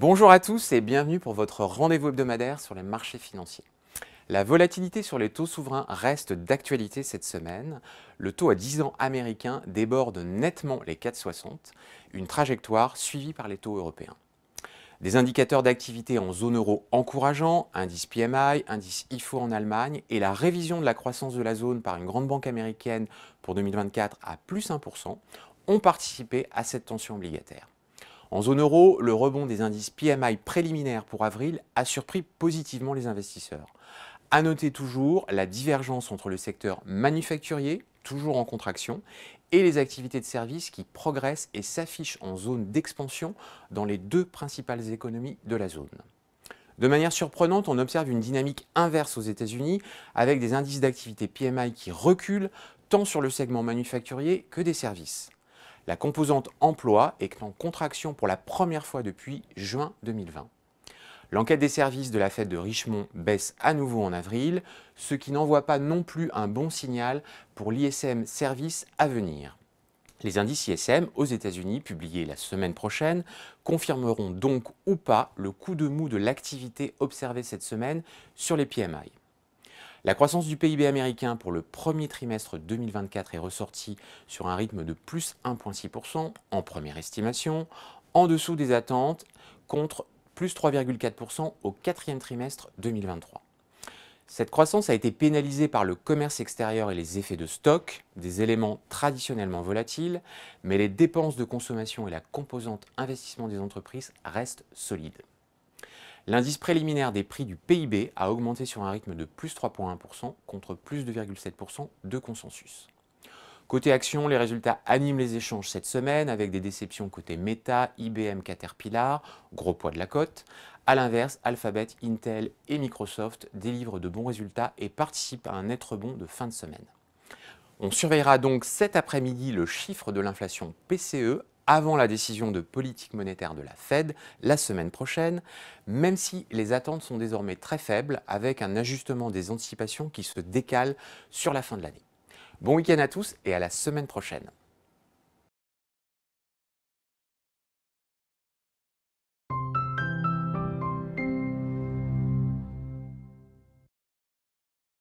Bonjour à tous et bienvenue pour votre rendez-vous hebdomadaire sur les marchés financiers. La volatilité sur les taux souverains reste d'actualité cette semaine. Le taux à 10 ans américain déborde nettement les 4,60, une trajectoire suivie par les taux européens. Des indicateurs d'activité en zone euro encourageants, indice PMI, indice IFO en Allemagne et la révision de la croissance de la zone par une grande banque américaine pour 2024 à plus 1% ont participé à cette tension obligataire. En zone euro, le rebond des indices PMI préliminaires pour avril a surpris positivement les investisseurs. À noter toujours la divergence entre le secteur manufacturier, toujours en contraction, et les activités de services qui progressent et s'affichent en zone d'expansion dans les deux principales économies de la zone. De manière surprenante, on observe une dynamique inverse aux États-Unis, avec des indices d'activité PMI qui reculent tant sur le segment manufacturier que des services. La composante emploi est en contraction pour la première fois depuis juin 2020. L'enquête des services de la FED de Richmond baisse à nouveau en avril, ce qui n'envoie pas non plus un bon signal pour l'ISM Service à venir. Les indices ISM aux États-Unis, publiés la semaine prochaine, confirmeront donc ou pas le coup de mou de l'activité observée cette semaine sur les PMI. La croissance du PIB américain pour le premier trimestre 2024 est ressortie sur un rythme de plus 1,6% en première estimation, en dessous des attentes, contre plus 3,4% au quatrième trimestre 2023. Cette croissance a été pénalisée par le commerce extérieur et les effets de stock, des éléments traditionnellement volatiles, mais les dépenses de consommation et la composante investissement des entreprises restent solides. L'indice préliminaire des prix du PIB a augmenté sur un rythme de plus 3,1% contre plus 2,7% de consensus. Côté action, les résultats animent les échanges cette semaine avec des déceptions côté Meta, IBM, Caterpillar, gros poids de la cote. A l'inverse, Alphabet, Intel et Microsoft délivrent de bons résultats et participent à un net rebond de fin de semaine. On surveillera donc cet après-midi le chiffre de l'inflation PCE avant la décision de politique monétaire de la Fed la semaine prochaine, même si les attentes sont désormais très faibles avec un ajustement des anticipations qui se décale sur la fin de l'année. Bon week-end à tous et à la semaine prochaine.